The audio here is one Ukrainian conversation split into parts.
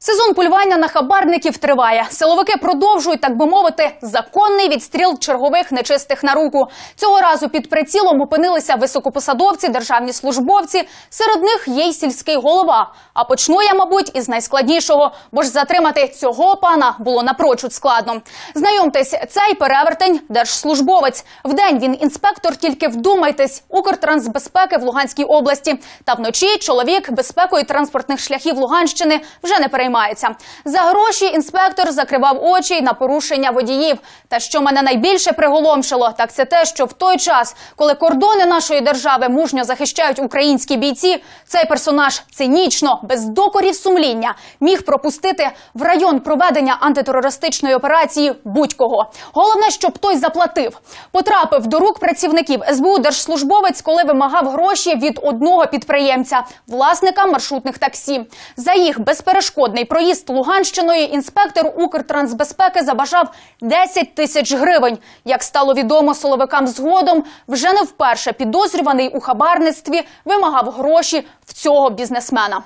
Сезон полювання на хабарників триває. Силовики продовжують, так би мовити, законний відстріл чергових нечистих на руку. Цього разу під прицілом опинилися високопосадовці, державні службовці. Серед них є й сільський голова. А почну я, мабуть, із найскладнішого, бо ж затримати цього пана було напрочуд складно. Знайомтесь, цей перевертень держслужбовець. Вдень він інспектор, тільки вдумайтесь, Укртрансбезпеки в Луганській області. Та вночі чоловік безпекою транспортних шляхів Луганщини вже не переймає переймається. За гроші інспектор закривав очі на порушення водіїв. Та що мене найбільше приголомшило, так це те, що в той час, коли кордони нашої держави мужньо захищають українські бійці, цей персонаж цинічно, без докорів сумління, міг пропустити в район проведення антитерористичної операції будь-кого. Головне, щоб той заплатив. Потрапив до рук працівників СБУ держслужбовець, коли вимагав гроші від одного підприємця, власника маршрутних таксі. За їх безперешкодне безоплатний проїзд Луганщиною інспектор Укртрансбезпеки забажав 10 тисяч гривень. Як стало відомо соловикам згодом, вже не вперше підозрюваний у хабарництві вимагав гроші в цього бізнесмена.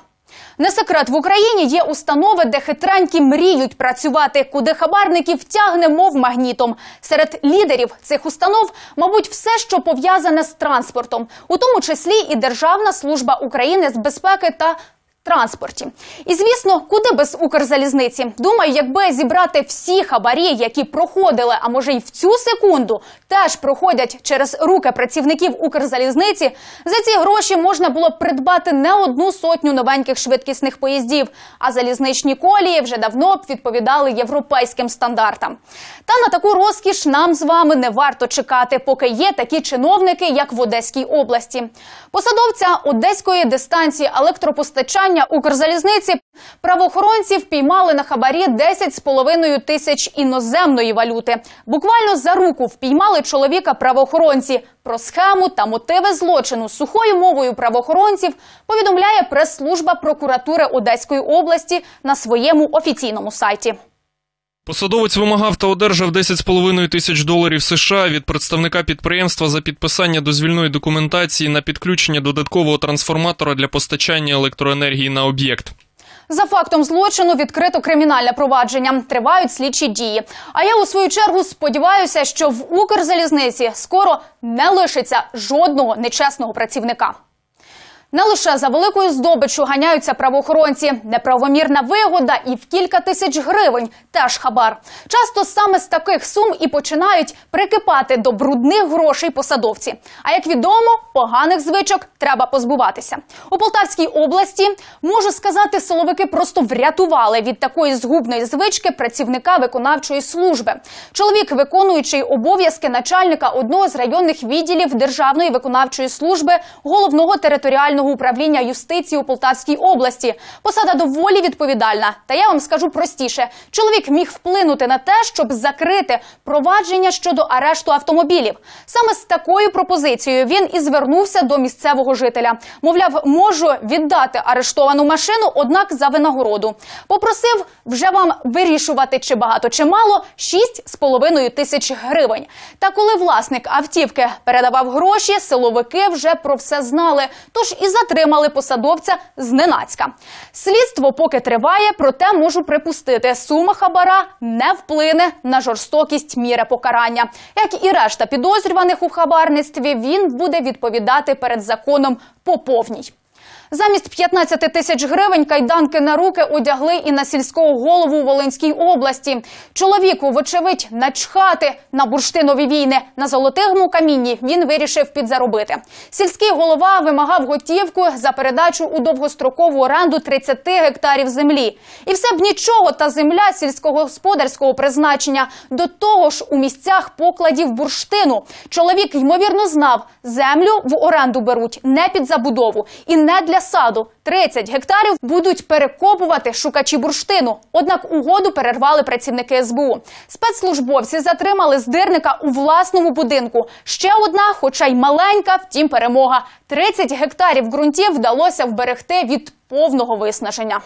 Не секрет в Україні є установи, де хитренькі мріють працювати, куди хабарників тягне, мов магнітом. Серед лідерів цих установ, мабуть, все, що пов'язане з транспортом, у тому числі і Державна служба України з безпеки та транспорті. І звісно, куди без Укрзалізниці. Думаю, якби зібрати всі хабарі, які проходили, а може й в цю секунду теж проходять через руки працівників Укрзалізниці. За ці гроші можна було б придбати не одну сотню новеньких швидкісних поїздів. А залізничні колії вже давно б відповідали європейським стандартам. Та на таку розкіш нам з вами не варто чекати, поки є такі чиновники, як в Одеській області. Посадовця одеської дистанції електропостачання фінансування Укрзалізниці правоохоронців піймали на хабарі 10,5 тисяч іноземної валюти. Буквально за руку впіймали чоловіка правоохоронці. Про схему та мотиви злочину сухою мовою правоохоронців повідомляє прес-служба прокуратури Одеської області на своєму офіційному сайті. Посадовець вимагав та одержав 10,5 тисяч доларів США від представника підприємства за підписання дозвільної документації на підключення додаткового трансформатора для постачання електроенергії на об'єкт. За фактом злочину відкрито кримінальне провадження. Тривають слідчі дії. А я у свою чергу сподіваюся, що в Укрзалізниці скоро не лишиться жодного нечесного працівника. Не лише за великою здобиччю ганяються правоохоронці, неправомірна вигода і в кілька тисяч гривень теж хабар. Часто саме з таких сум і починають прикипати до брудних грошей посадовці. А як відомо, поганих звичок треба позбуватися у Полтавській області. Можу сказати, силовики просто врятували від такої згубної звички працівника виконавчої служби. Чоловік, виконуючий обов'язки начальника одного з районних відділів Державної виконавчої служби головного територіального. Головного управління юстиції у Полтавській області. Посада доволі відповідальна. Та я вам скажу простіше: чоловік міг вплинути на те, щоб закрити провадження щодо арешту автомобілів. Саме з такою пропозицією він і звернувся до місцевого жителя. Мовляв, можу віддати арештовану машину, однак за винагороду. Попросив вже вам вирішувати, чи багато чи мало 6,5 тисяч гривень. Та коли власник автівки передавав гроші, силовики вже про все знали. Тож і затримали посадовця зненацька. Слідство поки триває, проте можу припустити, сума хабара не вплине на жорстокість міри покарання. Як і решта підозрюваних у хабарництві, він буде відповідати перед законом по повній. Замість 15 тисяч гривень кайданки на руки одягли і на сільського голову у Волинській області. Чоловіку, вочевидь, начхати на бурштинові війни на золотигому камінні. Він вирішив підзаробити. Сільський голова вимагав готівку за передачу у довгострокову оренду 30 гектарів землі. І все б нічого, та земля сільськогосподарського призначення до того ж у місцях покладів бурштину. Чоловік ймовірно знав, землю в оренду беруть не під забудову і не для саду 30 гектарів будуть перекопувати шукачі бурштину. Однак угоду перервали працівники СБУ. Спецслужбовці затримали здирника у власному будинку. Ще одна, хоча й маленька, втім перемога. 30 гектарів ґрунтів вдалося вберегти від повного виснаження.